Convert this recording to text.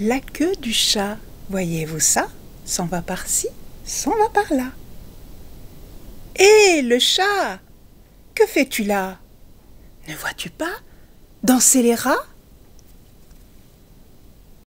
la queue du chat, voyez-vous ça, s'en va par-ci, s'en va par-là. Hé, le chat Que fais-tu là Ne vois-tu pas Danser les rats